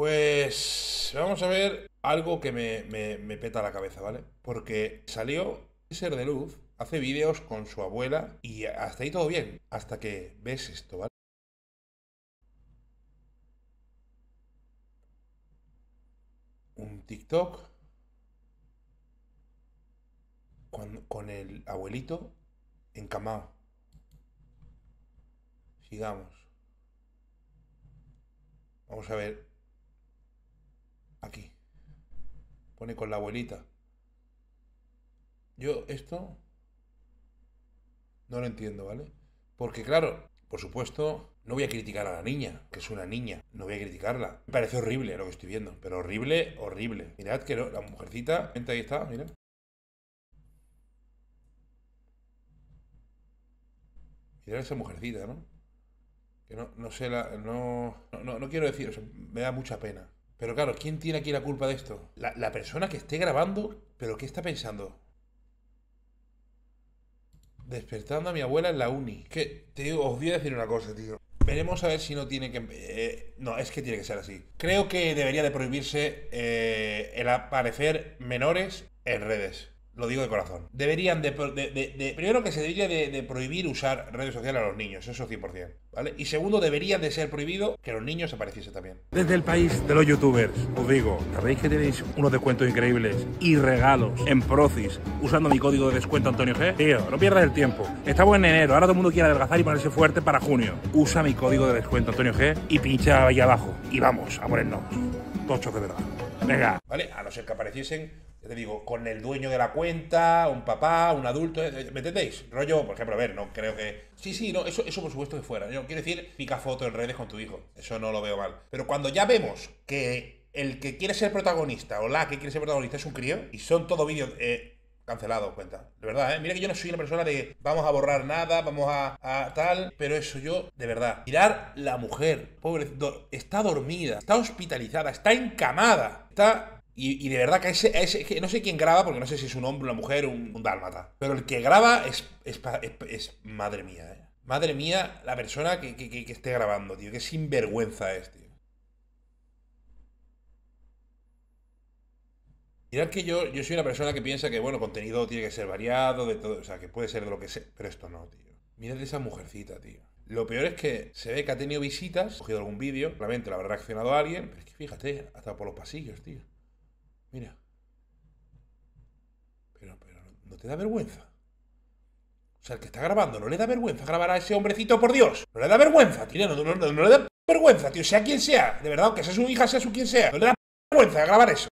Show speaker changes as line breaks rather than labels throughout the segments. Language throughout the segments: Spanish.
Pues vamos a ver algo que me, peta la cabeza, ¿vale? Porque salió ser de luz, hace vídeos con su abuela y hasta ahí todo bien, hasta que ves esto, ¿vale? Un TikTok con, con el abuelito encamado. Sigamos. Vamos a ver Aquí. Pone con la abuelita. Yo esto no lo entiendo, ¿vale? Porque claro, por supuesto, no voy a criticar a la niña, que es una niña, no voy a criticarla. Me parece horrible lo que estoy viendo, pero horrible, horrible. Mirad que la mujercita, gente ahí está, miren Mirad esa mujercita, ¿no? Que no, no sé, la, no, no, no, quiero decir, eso, me da mucha pena. Pero claro, ¿quién tiene aquí la culpa de esto? La, persona que esté grabando, pero ¿qué está pensando? Despertando a mi abuela en la uni. Que te os voy a decir una cosa, tío. Veremos a ver si no tiene que... Eh, no, es que tiene que ser así. Creo que debería de prohibirse eh, el aparecer menores en redes lo digo de corazón. Deberían de, primero que se debería de, prohibir usar redes sociales a los niños, eso 100%, ¿vale? Y segundo, debería de ser prohibido que los niños apareciesen también. Desde el país de los youtubers, os digo, sabéis que tenéis unos descuentos increíbles y regalos en Procis usando mi código de descuento Antonio G. Tío, no pierdas el tiempo. Estamos en enero, ahora todo el mundo quiere adelgazar y ponerse fuerte para junio. Usa mi código de descuento Antonio G y pincha ahí abajo. Y vamos, a ponernos. Tocho de verdad. Venga. ¿Vale? A no ser que apareciesen te digo, con el dueño de la cuenta, un papá, un adulto, eh, eh, ¿me entendéis? Rollo, por ejemplo, a ver, no creo que... Sí, sí, no, eso, eso por supuesto que fuera. Yo quiero decir, pica fotos en redes con tu hijo. Eso no lo veo mal. Pero cuando ya vemos que el que quiere ser protagonista o la que quiere ser protagonista es un crío y son todo vídeos... Eh, cancelados cuenta. De verdad, ¿eh? Mira que yo no soy una persona de vamos a borrar nada, vamos a, tal, pero eso yo, de verdad. Mirar la mujer, pobre, está dormida, está hospitalizada, está encamada, está y, de verdad que ese, no sé quién graba, porque no sé si es un hombre, una mujer, un, un dálmata. Pero el que graba es, madre mía, ¿eh? Madre mía, la persona que, esté grabando, tío. Qué sinvergüenza es, tío. Mirad que yo, yo soy una persona que piensa que, bueno, contenido tiene que ser variado, de todo, o sea, que puede ser de lo que sea, pero esto no, tío. Mirad esa mujercita, tío. Lo peor es que se ve que ha tenido visitas, ha cogido algún vídeo, claramente lo habrá reaccionado a alguien, pero es que fíjate, ha estado por los pasillos, tío. Mira. Pero, pero no te da vergüenza. O sea, el que está grabando, ¿no le da vergüenza grabar a ese hombrecito, por Dios? No le da vergüenza, tío, no, le da vergüenza, tío, sea quien sea. De verdad, que sea su hija, sea su quien sea. No le da vergüenza grabar eso.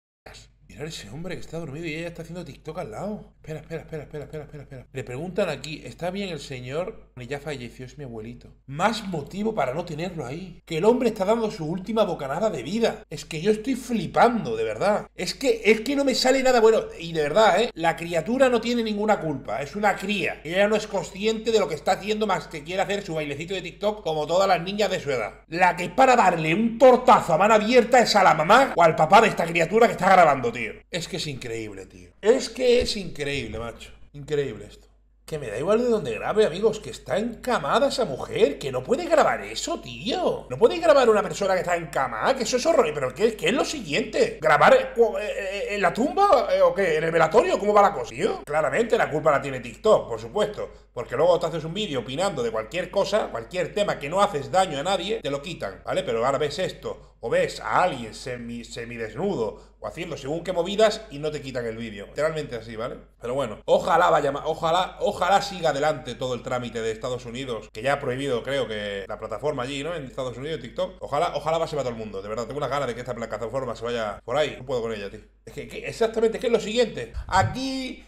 Mira ese hombre que está dormido y ella está haciendo TikTok al lado. espera, espera, espera, espera, espera, espera. Le preguntan aquí, ¿está bien el señor y ya falleció es mi abuelito. Más motivo para no tenerlo ahí. Que el hombre está dando su última bocanada de vida. Es que yo estoy flipando, de verdad. Es que, es que no me sale nada bueno. Y de verdad, ¿eh? La criatura no tiene ninguna culpa. Es una cría. Ella no es consciente de lo que está haciendo más que quiere hacer su bailecito de TikTok como todas las niñas de su edad. La que es para darle un tortazo a mano abierta es a la mamá o al papá de esta criatura que está grabando, tío. Es que es increíble, tío. Es que es increíble, macho. Increíble esto. Que me da igual de dónde grabe, amigos, que está encamada esa mujer, que no puede grabar eso, tío. No puede grabar una persona que está encamada, que eso es horrible. Pero ¿qué, qué es lo siguiente? ¿Grabar eh, eh, eh, en la tumba o qué? ¿En el velatorio? ¿Cómo va la cosa, tío? Claramente la culpa la tiene TikTok, por supuesto. Porque luego te haces un vídeo opinando de cualquier cosa, cualquier tema que no haces daño a nadie, te lo quitan, ¿vale? Pero ahora ves esto o ves a alguien semi, semidesnudo o haciendo según qué movidas y no te quitan el vídeo. Literalmente así, ¿vale? Pero bueno, ojalá vaya ojalá, ojalá siga adelante todo el trámite de Estados Unidos, que ya ha prohibido, creo que la plataforma allí, ¿no? En Estados Unidos, TikTok. Ojalá, ojalá va a todo el mundo, de verdad. Tengo una gana de que esta plataforma se vaya por ahí. No puedo con ella, tío. Es que, que exactamente, ¿qué es lo siguiente? Aquí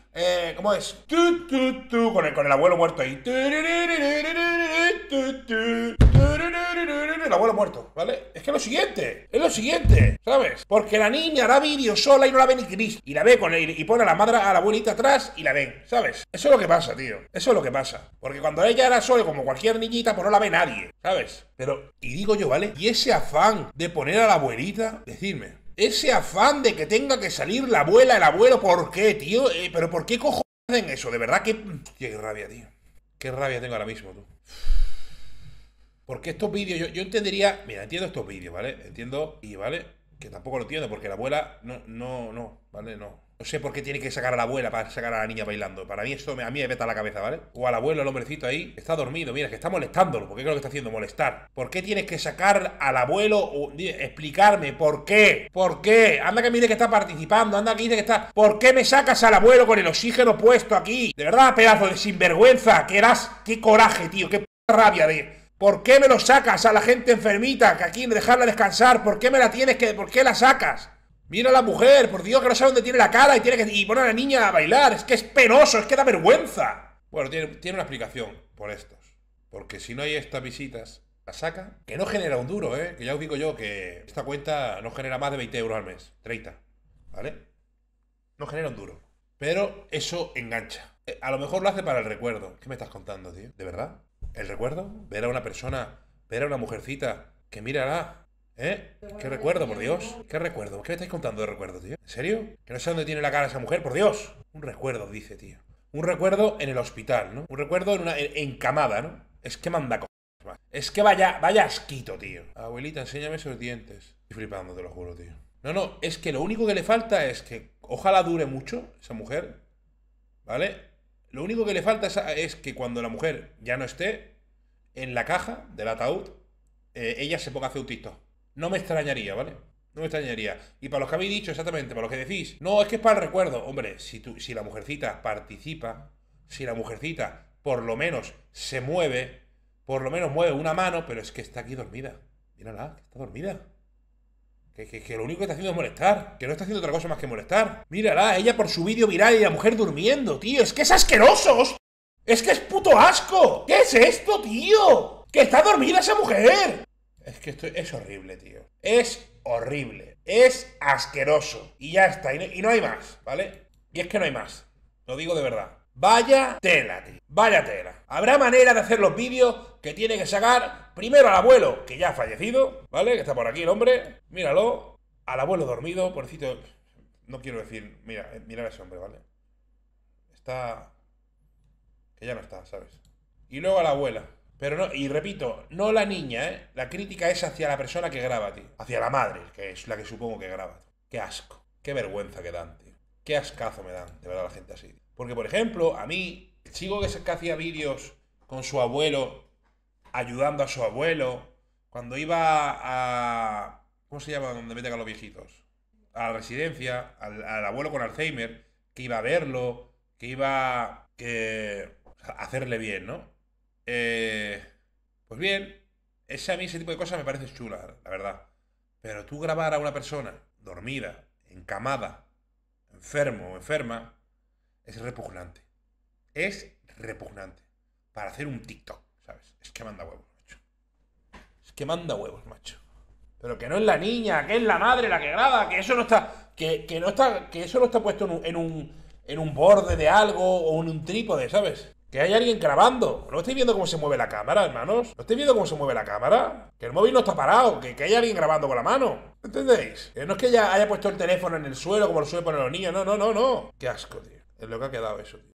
¿Cómo es? con, el, con el abuelo muerto ahí. El abuelo muerto, ¿vale? Es que es lo siguiente, es lo siguiente, ¿sabes? Porque la niña hará vídeo sola y no la ve ni gris. Y la ve con él y pone a la madre, a la abuelita atrás y la ven, ¿sabes? Eso es lo que pasa, tío. Eso es lo que pasa. Porque cuando ella era sola, como cualquier niñita, pues no la ve nadie, ¿sabes? Pero, y digo yo, ¿vale? Y ese afán de poner a la abuelita, Decidme. Ese afán de que tenga que salir la abuela, el abuelo, ¿por qué, tío? Eh, ¿Pero por qué cojones hacen eso? De verdad que... Mm, qué rabia, tío. Qué rabia tengo ahora mismo, tú. Porque estos vídeos, yo, yo entendería... Mira, entiendo estos vídeos, ¿vale? Entiendo y, ¿vale? Que tampoco lo entiendo, porque la abuela... No, no, no, ¿vale? No. No sé por qué tiene que sacar a la abuela para sacar a la niña bailando. Para mí eso… me, a mí me peta la cabeza, ¿vale? O al abuelo, el hombrecito ahí, está dormido. Mira, que está molestándolo. ¿Por qué creo que está haciendo? Molestar. ¿Por qué tienes que sacar al abuelo? explicarme, ¿por qué? ¿Por qué? Anda que mire que está participando, anda que dice que está... ¿Por qué me sacas al abuelo con el oxígeno puesto aquí? De verdad, pedazo de sinvergüenza. ¿Qué eras... Qué coraje, tío. Qué rabia de... ¿Por qué me lo sacas a la gente enfermita? Que aquí dejarla descansar. ¿Por qué me la tienes que... ¿Por qué la sacas? Mira a la mujer, por Dios, que no sabe dónde tiene la cara y tiene que. Y pone a la niña a bailar. Es que es penoso, es que da vergüenza. Bueno, tiene, una explicación por estos. Porque si no hay estas visitas, la saca. Que no genera un duro, ¿eh? Que ya os digo yo que esta cuenta no genera más de 20 euros al mes. 30. ¿Vale? No genera un duro. Pero eso engancha. Eh, a lo mejor lo hace para el recuerdo. ¿Qué me estás contando, tío? ¿De verdad? ¿El recuerdo? Ver a una persona, ver a una mujercita que mirará ¿Eh? ¿Qué recuerdo, por Dios? ¿Qué recuerdo? ¿Qué me estáis contando de recuerdo, tío? ¿En serio? Que no sé dónde tiene la cara esa mujer, por Dios. Un recuerdo, dice, tío. Un recuerdo en el hospital, ¿no? Un recuerdo en una encamada, camada ¿no? Es que manda cosas. Es que vaya, vaya asquito, tío. Abuelita, enséñame esos dientes. Estoy flipando, te lo juro, tío. No, no, es que lo único que le falta es que ojalá dure mucho esa mujer, ¿vale? Lo único que le falta es, que cuando la mujer ya no esté en la caja del ataúd, eh, ella se ponga a no me extrañaría, ¿vale? No me extrañaría. Y para los que habéis dicho, exactamente, para los que decís, no, es que es para el recuerdo. Hombre, si, tú, si la mujercita participa, si la mujercita por lo menos se mueve, por lo menos mueve una mano, pero es que está aquí dormida. Mírala, que está dormida. Que, lo único que está haciendo es molestar. Que no está haciendo otra cosa más que molestar. Mírala, ella por su vídeo viral y la mujer durmiendo, tío. Es que es asquerosos. Es que es puto asco. ¿Qué es esto, tío? Que está dormida esa mujer. Es que esto es horrible, tío. Es horrible. Es asqueroso. Y ya está. Y no, hay más, ¿vale? Y es que no hay más. Lo digo de verdad. Vaya tela, tío. Vaya tela. Habrá manera de hacer los vídeos que tiene que sacar primero al abuelo, que ya ha fallecido, ¿vale? Que está por aquí el hombre. Míralo. Al abuelo dormido, pobrecito. No quiero decir. Mira, eh, mira a ese hombre, ¿vale? Está. Que ya no está, ¿sabes? Y luego a la abuela. Pero no, y repito, no la niña, ¿eh? La crítica es hacia la persona que graba, ti, Hacia la madre, que es la que supongo que graba. Qué asco. Qué vergüenza que dan, tío. Qué ascazo me dan, de verdad, la gente así. Porque, por ejemplo, a mí, el chico que, se, hacía vídeos con su abuelo, ayudando a su abuelo, cuando iba a... ¿Cómo se llama donde meten a los viejitos? A la residencia, al, abuelo con Alzheimer, que iba a verlo, que iba... a hacerle bien, ¿no? Eh, pues bien, ese, a mí ese tipo de cosas me parece chula, la verdad. Pero tú grabar a una persona dormida, encamada, enfermo o enferma, es repugnante. Es repugnante. Para hacer un TikTok, ¿sabes? Es que manda huevos, macho. Es que manda huevos, macho. Pero que no es la niña, que es la madre la que graba, que eso no está. Que, no está. Que eso está puesto en un, en un borde de algo o en un trípode, ¿sabes? Que hay alguien grabando. ¿No estáis viendo cómo se mueve la cámara, hermanos? ¿No estáis viendo cómo se mueve la cámara? Que el móvil no está parado, que, que hay alguien grabando con la mano. ¿Entendéis? no es que ya haya puesto el teléfono en el suelo como lo suele poner los niños. No, no, no, no. Qué asco, tío. Es lo que ha quedado eso, tío.